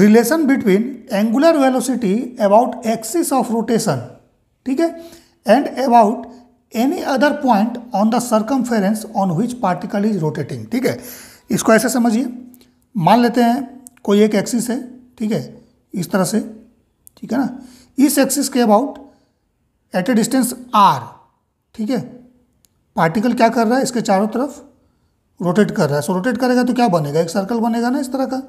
relation between angular velocity about axis of rotation ठीक है and about any other point on the circumference on which particle is rotating ठीक है इसको ऐसे समझिए मान लेते हैं कोई एक एक्सिस है ठीक है इस तरह से ठीक है ना इस एक्सिस के about at a distance R ठीक है पार्टिकल क्या कर रहा है इसके चारों तरफ रोटेट कर रहा है सो रोटेट करेगा तो क्या बनेगा एक सर्कल बनेगा ना इस तरह का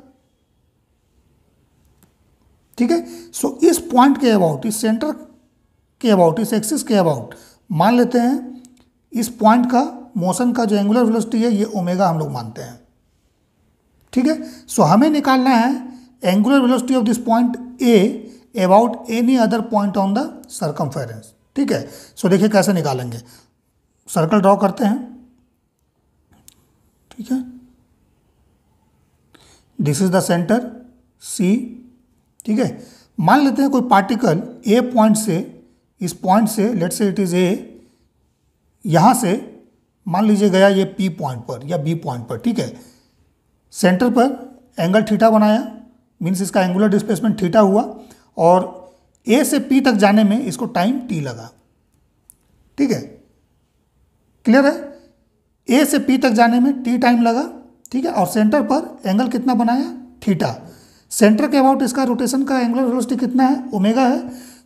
ठीक है सो इस पॉइंट के अबाउट इस सेंटर के अबाउट इस एक्सिस के अबाउट मान लेते हैं इस पॉइंट का मोशन का जो एंगुलर वेलोसिटी है ये ओमेगा हम लोग मानते हैं ठीक है सो हमें निकालना है angular velocity of this point A about any other point on the circum ठीक है सो देखिए कैसे निकालेंगे सर्कल ड्रॉ करते हैं ठीक है this is the centre C ठीक है मान लेते हैं कोई पार्टिकल ए पॉइंट से इस पॉइंट से लेट से इट इज़ ए यहाँ से मान लीजिए गया ये पी पॉइंट पर या बी पॉइंट पर ठीक है सेंटर पर एंगल थीटा बनाया मीन्स इसका एंगुलर डिस्प्लेसमेंट थीटा हुआ और ए से पी तक जाने में इसको टाइम टी लगा ठीक है क्लियर है ए से पी तक जाने में टी टाइम लगा ठीक है और सेंटर पर एंगल कितना बनाया थीटा सेंटर के अबाउट इसका रोटेशन का एंगुलर वेलोसिटी कितना है ओमेगा है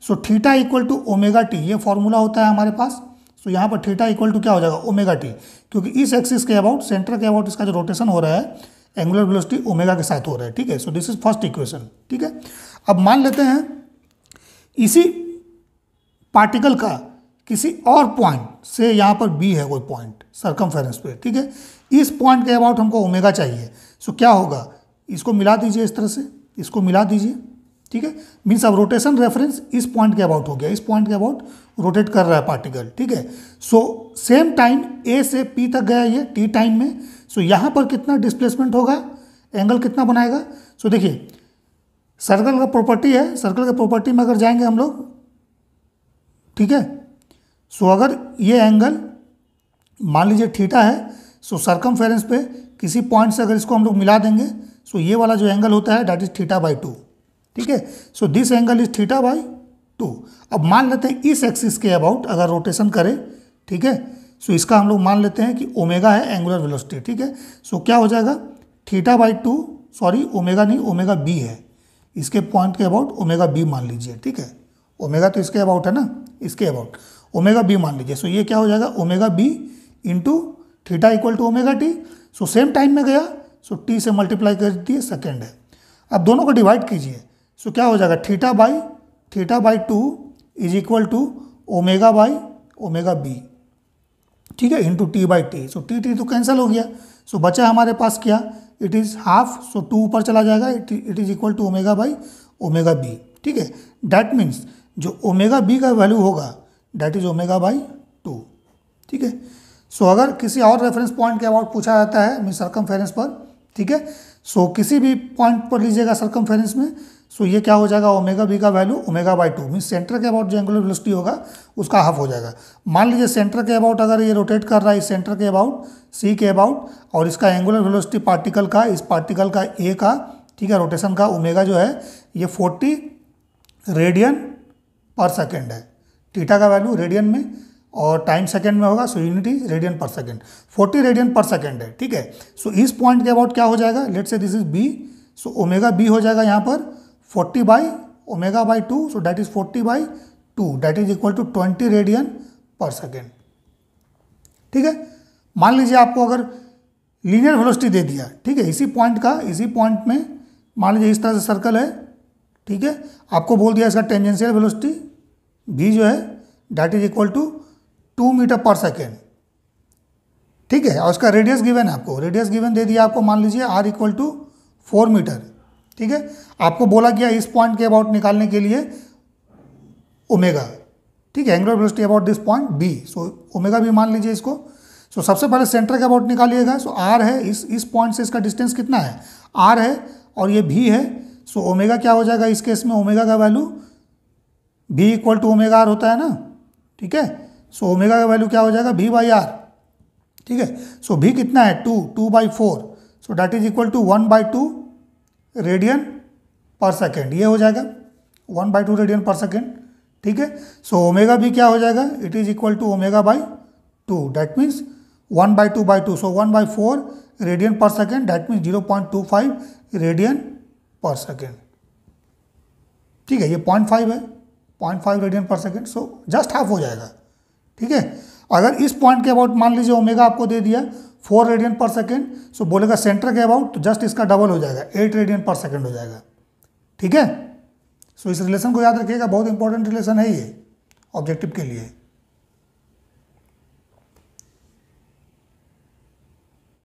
so theta equal to omega t ये फॉर्मूला होता है हमारे पास सो यहाँ पर थीटा इक्वल टू क्या हो जाएगा ओमेगा टी क्योंकि इस एक्सिस के अबाउट सेंटर के अबाउट इसका जो रोटेशन हो रहा है एंगुलर वेलोसिटी ओमेगा के साथ हो रहा है ठीक है so this is first equation ठीक है अब मान लेते हैं इसी पार्टिकल का किसी और पॉइंट से यहाँ पर बी है कोई पॉइंट सरकम पे ठीक है इस पॉइंट के अबाउट हमको ओमेगा चाहिए सो क्या होगा इसको मिला दीजिए इस तरह से इसको मिला दीजिए ठीक है मीन्स अब रोटेशन रेफरेंस इस पॉइंट के अबाउट हो गया इस पॉइंट के अबाउट रोटेट कर रहा है पार्टिकल ठीक है सो सेम टाइम ए से पी तक गया ये टी टाइम में सो so, यहाँ पर कितना डिस्प्लेसमेंट होगा एंगल कितना बनाएगा सो so, देखिए सर्कल का प्रॉपर्टी है सर्कल का प्रॉपर्टी में अगर जाएंगे हम लोग ठीक है सो so, अगर ये एंगल मान लीजिए ठीठा है सो so, सर्कम पे किसी पॉइंट से अगर इसको हम लोग मिला देंगे सो ये वाला जो एंगल होता है that is theta by two ठीक है so this angle is theta by two अब मान लेते हैं इस एक्सिस के अबाउट अगर रोटेशन करें ठीक है सो इसका हम लोग मान लेते हैं कि ओमेगा है एंगुलर वेलोसिटी ठीक है सो क्या हो जाएगा theta by two sorry omega नहीं ओमेगा बी है इसके पॉइंट के अबाउट ओमेगा बी मान लीजिए ठीक है ओमेगा तो इसके अबाउट है ना इसके अबाउट ओमेगा बी मान लीजिए सो ये क्या हो जाएगा omega B into theta equal to omega t so same time में गया सो टी से मल्टीप्लाई कर दिए सेकेंड है अब दोनों को डिवाइड कीजिए सो क्या हो जाएगा theta by theta by two is equal to omega by omega B ठीक है into t by t so t t तो कैंसिल हो गया सो so, बचा हमारे पास क्या it is half so two ऊपर चला जाएगा it is equal to omega by omega B ठीक है डैट मीन्स जो ओमेगा बी का वैल्यू होगा that is omega by two ठीक है सो अगर किसी और रेफरेंस पॉइंट के अबाउट पूछा जाता है मीन सरकम पर ठीक है सो किसी भी पॉइंट पर लीजिएगा सरकम में सो ये क्या हो जाएगा ओमेगा बी का value omega by two mean centre के अबाउट जो एंगुलर वेलोसिटी होगा उसका हाफ हो जाएगा मान लीजिए सेंटर के अबाउट अगर ये रोटेट कर रहा है इस सेंटर के अबाउट सी के अबाउट और इसका एंगुलर वेलोसिटी पार्टिकल का इस पार्टिकल का ए का ठीक है रोटेशन का ओमेगा जो है ये फोर्टी रेडियन पर सेकेंड है टीटा का वैल्यू रेडियन में और टाइम सेकेंड में होगा सो यूनिट इज रेडियन पर सेकेंड फोर्टी रेडियन पर सेकेंड है ठीक है सो इस पॉइंट के अबाउट क्या हो जाएगा let's say this is B so omega B हो जाएगा यहाँ पर forty by omega by two so that is forty by two that is equal to twenty radian पर सेकेंड ठीक है मान लीजिए आपको अगर लीनियर वेलोसिटी दे दिया ठीक है इसी पॉइंट का इसी पॉइंट में मान लीजिए इस तरह से सर्कल है ठीक है आपको बोल दिया इसका टेंजेंशियल वेलोसिटी बी जो है that is equal to two metre पर सेकेंड ठीक है और उसका रेडियस गिवन है आपको रेडियस गिवन दे दिया आपको मान लीजिए R equal to four metre ठीक है आपको बोला गया इस पॉइंट के अबाउट निकालने के लिए ओमेगा ठीक है angular velocity about this point B so omega भी मान लीजिए इसको सो so, सबसे पहले सेंटर के अबाउट निकालिएगा सो so, आर है इस इस पॉइंट से इसका डिस्टेंस कितना है आर है और ये भी है सो so, ओमेगा क्या हो जाएगा इस केस में ओमेगा का वैल्यू भी इक्वल टू ओमेगा आर होता है ना ठीक है सो ओमेगा का वैल्यू क्या हो जाएगा भी बाई आर ठीक है सो भी कितना है two two by four so that is equal to one by two radian पर सेकेंड ये हो जाएगा वन बाई टू रेडियन पर सेकेंड ठीक है सो ओमेगा भी क्या हो जाएगा it is equal to omega by two that means one by two by two so one by four radian पर second that means zero point two five radian पर second ठीक है ये पॉइंट फाइव है पॉइंट फाइव रेडियन पर second so just half हो जाएगा ठीक है अगर इस पॉइंट के अबाउट मान लीजिए ओमेगा आपको दे दिया फोर रेडियन पर सेकेंड सो बोलेगा सेंटर के अबाउट तो जस्ट इसका डबल हो जाएगा एट रेडियन पर सेकेंड हो जाएगा ठीक है सो इस रिलेशन को याद रखिएगा बहुत इंपॉर्टेंट रिलेशन है ये ऑब्जेक्टिव के लिए